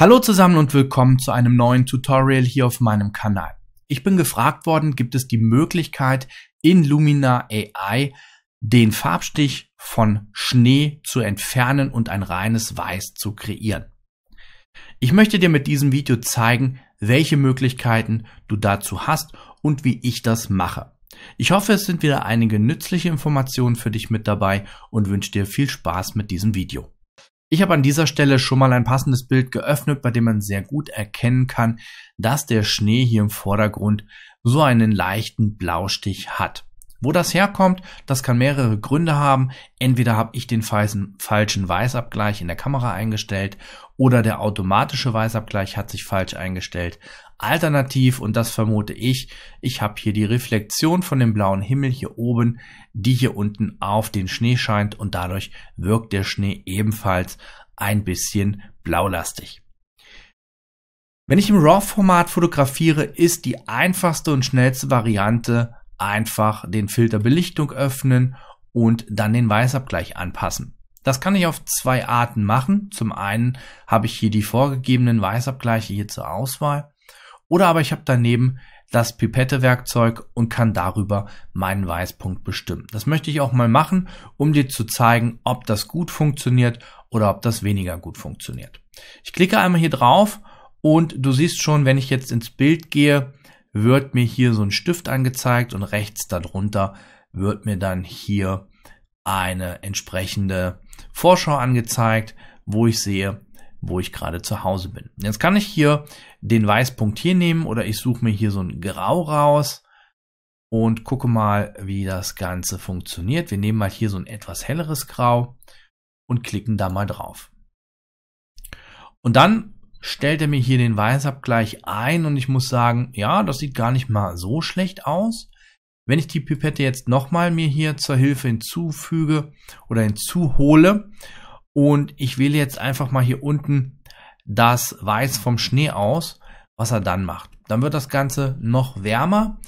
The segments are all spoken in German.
Hallo zusammen und willkommen zu einem neuen Tutorial hier auf meinem Kanal. Ich bin gefragt worden, gibt es die Möglichkeit in Lumina AI den Farbstich von Schnee zu entfernen und ein reines Weiß zu kreieren. Ich möchte dir mit diesem Video zeigen, welche Möglichkeiten du dazu hast und wie ich das mache. Ich hoffe, es sind wieder einige nützliche Informationen für dich mit dabei und wünsche dir viel Spaß mit diesem Video. Ich habe an dieser Stelle schon mal ein passendes Bild geöffnet, bei dem man sehr gut erkennen kann, dass der Schnee hier im Vordergrund so einen leichten Blaustich hat. Wo das herkommt, das kann mehrere Gründe haben. Entweder habe ich den falschen Weißabgleich in der Kamera eingestellt oder der automatische Weißabgleich hat sich falsch eingestellt. Alternativ, und das vermute ich, ich habe hier die Reflexion von dem blauen Himmel hier oben, die hier unten auf den Schnee scheint und dadurch wirkt der Schnee ebenfalls ein bisschen blaulastig. Wenn ich im RAW-Format fotografiere, ist die einfachste und schnellste Variante einfach den Filter Belichtung öffnen und dann den Weißabgleich anpassen. Das kann ich auf zwei Arten machen. Zum einen habe ich hier die vorgegebenen Weißabgleiche hier zur Auswahl oder aber ich habe daneben das Pipette-Werkzeug und kann darüber meinen Weißpunkt bestimmen. Das möchte ich auch mal machen, um dir zu zeigen, ob das gut funktioniert oder ob das weniger gut funktioniert. Ich klicke einmal hier drauf und du siehst schon, wenn ich jetzt ins Bild gehe, wird mir hier so ein Stift angezeigt und rechts darunter wird mir dann hier eine entsprechende Vorschau angezeigt, wo ich sehe, wo ich gerade zu Hause bin. Jetzt kann ich hier den Weißpunkt hier nehmen oder ich suche mir hier so ein Grau raus und gucke mal, wie das Ganze funktioniert. Wir nehmen mal hier so ein etwas helleres Grau und klicken da mal drauf. Und dann stellt er mir hier den Weißabgleich ein und ich muss sagen, ja, das sieht gar nicht mal so schlecht aus. Wenn ich die Pipette jetzt nochmal mir hier zur Hilfe hinzufüge oder hinzuhole und ich wähle jetzt einfach mal hier unten das Weiß vom Schnee aus, was er dann macht. Dann wird das Ganze noch wärmer.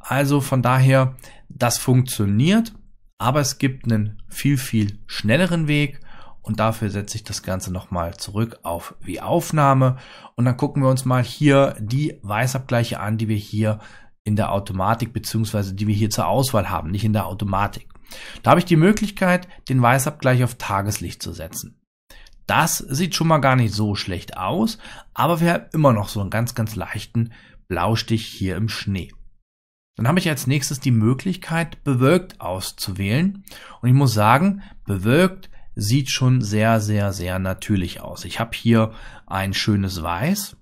Also von daher, das funktioniert, aber es gibt einen viel, viel schnelleren Weg und dafür setze ich das Ganze nochmal zurück auf wie Aufnahme. Und dann gucken wir uns mal hier die Weißabgleiche an, die wir hier in der Automatik beziehungsweise die wir hier zur Auswahl haben, nicht in der Automatik. Da habe ich die Möglichkeit, den Weißabgleich auf Tageslicht zu setzen. Das sieht schon mal gar nicht so schlecht aus, aber wir haben immer noch so einen ganz, ganz leichten Blaustich hier im Schnee. Dann habe ich als nächstes die Möglichkeit, bewölkt auszuwählen. Und ich muss sagen, bewölkt sieht schon sehr, sehr, sehr natürlich aus. Ich habe hier ein schönes Weiß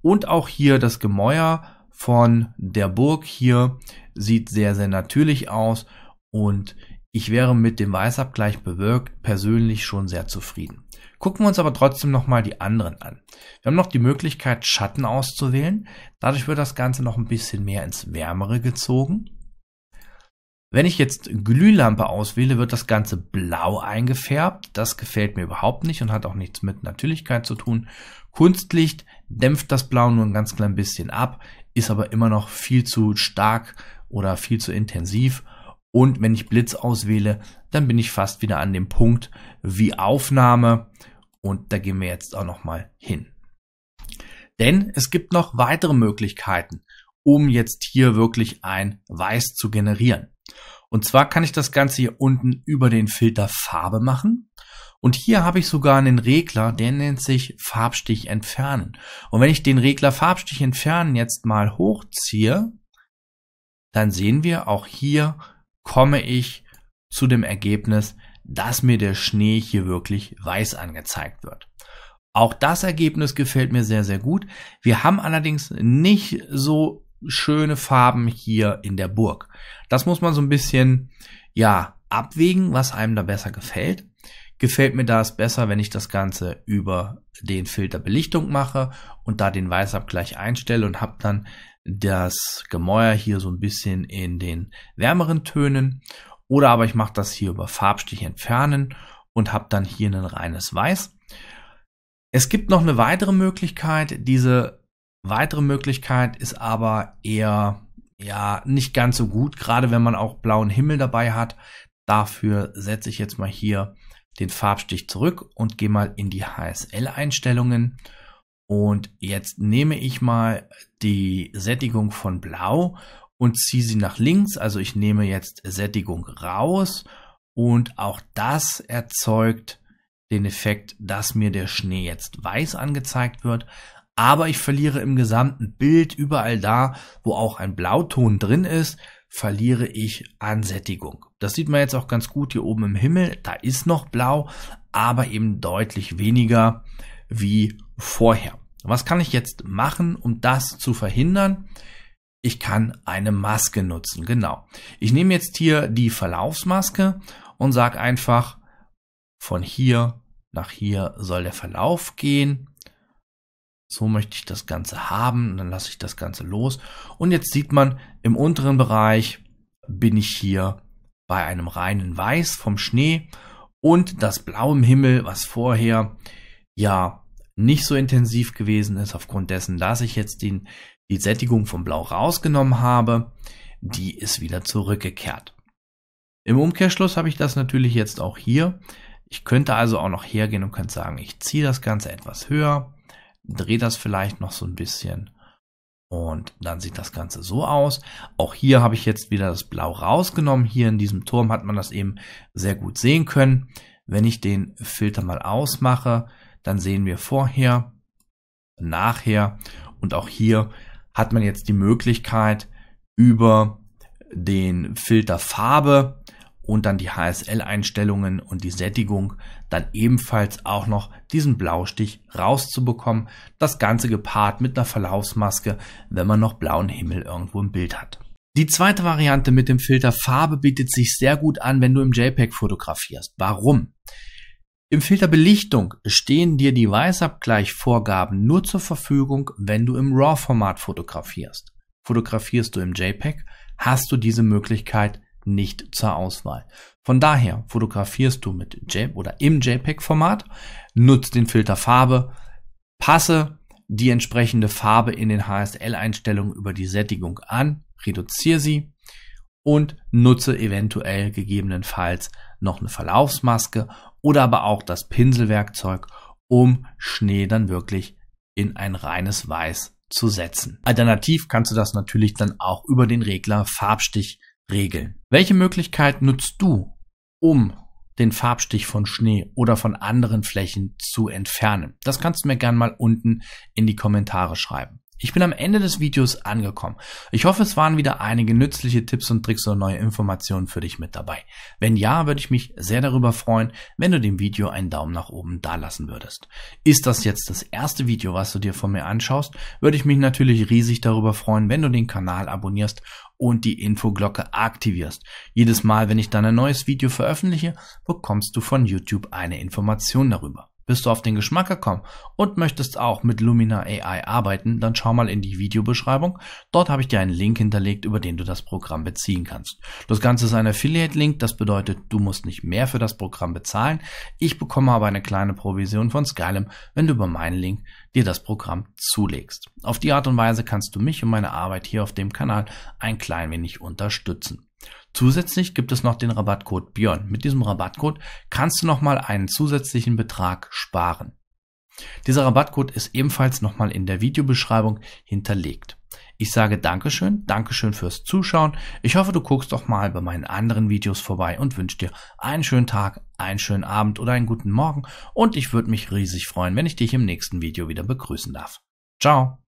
und auch hier das Gemäuer von der Burg hier sieht sehr, sehr natürlich aus und ich wäre mit dem Weißabgleich bewirkt persönlich schon sehr zufrieden. Gucken wir uns aber trotzdem nochmal die anderen an. Wir haben noch die Möglichkeit, Schatten auszuwählen. Dadurch wird das Ganze noch ein bisschen mehr ins Wärmere gezogen. Wenn ich jetzt Glühlampe auswähle, wird das Ganze blau eingefärbt. Das gefällt mir überhaupt nicht und hat auch nichts mit Natürlichkeit zu tun. Kunstlicht dämpft das Blau nur ein ganz klein bisschen ab, ist aber immer noch viel zu stark oder viel zu intensiv. Und wenn ich Blitz auswähle, dann bin ich fast wieder an dem Punkt wie Aufnahme. Und da gehen wir jetzt auch nochmal hin. Denn es gibt noch weitere Möglichkeiten, um jetzt hier wirklich ein Weiß zu generieren. Und zwar kann ich das Ganze hier unten über den Filter Farbe machen. Und hier habe ich sogar einen Regler, der nennt sich Farbstich entfernen. Und wenn ich den Regler Farbstich entfernen jetzt mal hochziehe, dann sehen wir, auch hier komme ich zu dem Ergebnis, dass mir der Schnee hier wirklich weiß angezeigt wird. Auch das Ergebnis gefällt mir sehr, sehr gut. Wir haben allerdings nicht so schöne Farben hier in der Burg. Das muss man so ein bisschen, ja, abwägen, was einem da besser gefällt. Gefällt mir das besser, wenn ich das Ganze über den Filter Belichtung mache und da den Weißabgleich einstelle und habe dann das Gemäuer hier so ein bisschen in den wärmeren Tönen. Oder aber ich mache das hier über Farbstich entfernen und habe dann hier ein reines Weiß. Es gibt noch eine weitere Möglichkeit, diese Weitere Möglichkeit ist aber eher ja nicht ganz so gut, gerade wenn man auch blauen Himmel dabei hat. Dafür setze ich jetzt mal hier den Farbstich zurück und gehe mal in die HSL-Einstellungen. Und jetzt nehme ich mal die Sättigung von Blau und ziehe sie nach links. Also ich nehme jetzt Sättigung raus und auch das erzeugt den Effekt, dass mir der Schnee jetzt weiß angezeigt wird aber ich verliere im gesamten Bild überall da, wo auch ein Blauton drin ist, verliere ich an Sättigung. Das sieht man jetzt auch ganz gut hier oben im Himmel, da ist noch blau, aber eben deutlich weniger wie vorher. Was kann ich jetzt machen, um das zu verhindern? Ich kann eine Maske nutzen, genau. Ich nehme jetzt hier die Verlaufsmaske und sage einfach, von hier nach hier soll der Verlauf gehen so möchte ich das Ganze haben und dann lasse ich das Ganze los. Und jetzt sieht man, im unteren Bereich bin ich hier bei einem reinen Weiß vom Schnee und das Blau im Himmel, was vorher ja nicht so intensiv gewesen ist, aufgrund dessen, dass ich jetzt den, die Sättigung vom Blau rausgenommen habe, die ist wieder zurückgekehrt. Im Umkehrschluss habe ich das natürlich jetzt auch hier. Ich könnte also auch noch hergehen und könnte sagen, ich ziehe das Ganze etwas höher drehe das vielleicht noch so ein bisschen. Und dann sieht das Ganze so aus. Auch hier habe ich jetzt wieder das Blau rausgenommen. Hier in diesem Turm hat man das eben sehr gut sehen können. Wenn ich den Filter mal ausmache, dann sehen wir vorher, nachher und auch hier hat man jetzt die Möglichkeit über den Filter Farbe und dann die HSL-Einstellungen und die Sättigung dann ebenfalls auch noch diesen Blaustich rauszubekommen. Das Ganze gepaart mit einer Verlaufsmaske, wenn man noch blauen Himmel irgendwo im Bild hat. Die zweite Variante mit dem Filter Farbe bietet sich sehr gut an, wenn du im JPEG fotografierst. Warum? Im Filter Belichtung stehen dir die Weißabgleichvorgaben nur zur Verfügung, wenn du im RAW-Format fotografierst. Fotografierst du im JPEG, hast du diese Möglichkeit nicht zur Auswahl. Von daher fotografierst du mit JPEG oder im JPEG-Format, nutzt den Filter Farbe, passe die entsprechende Farbe in den HSL-Einstellungen über die Sättigung an, reduziere sie und nutze eventuell gegebenenfalls noch eine Verlaufsmaske oder aber auch das Pinselwerkzeug, um Schnee dann wirklich in ein reines Weiß zu setzen. Alternativ kannst du das natürlich dann auch über den Regler Farbstich regeln. Welche Möglichkeit nutzt du, um den Farbstich von Schnee oder von anderen Flächen zu entfernen? Das kannst du mir gern mal unten in die Kommentare schreiben. Ich bin am Ende des Videos angekommen. Ich hoffe, es waren wieder einige nützliche Tipps und Tricks oder neue Informationen für dich mit dabei. Wenn ja, würde ich mich sehr darüber freuen, wenn du dem Video einen Daumen nach oben dalassen würdest. Ist das jetzt das erste Video, was du dir von mir anschaust, würde ich mich natürlich riesig darüber freuen, wenn du den Kanal abonnierst und die Infoglocke aktivierst. Jedes Mal, wenn ich dann ein neues Video veröffentliche, bekommst du von YouTube eine Information darüber bist du auf den Geschmack gekommen und möchtest auch mit Lumina AI arbeiten, dann schau mal in die Videobeschreibung. Dort habe ich dir einen Link hinterlegt, über den du das Programm beziehen kannst. Das Ganze ist ein Affiliate-Link, das bedeutet, du musst nicht mehr für das Programm bezahlen. Ich bekomme aber eine kleine Provision von Skylum, wenn du über meinen Link dir das Programm zulegst. Auf die Art und Weise kannst du mich und meine Arbeit hier auf dem Kanal ein klein wenig unterstützen. Zusätzlich gibt es noch den Rabattcode Björn. Mit diesem Rabattcode kannst du nochmal einen zusätzlichen Betrag sparen. Dieser Rabattcode ist ebenfalls nochmal in der Videobeschreibung hinterlegt. Ich sage Dankeschön, Dankeschön fürs Zuschauen. Ich hoffe, du guckst doch mal bei meinen anderen Videos vorbei und wünsche dir einen schönen Tag, einen schönen Abend oder einen guten Morgen und ich würde mich riesig freuen, wenn ich dich im nächsten Video wieder begrüßen darf. Ciao!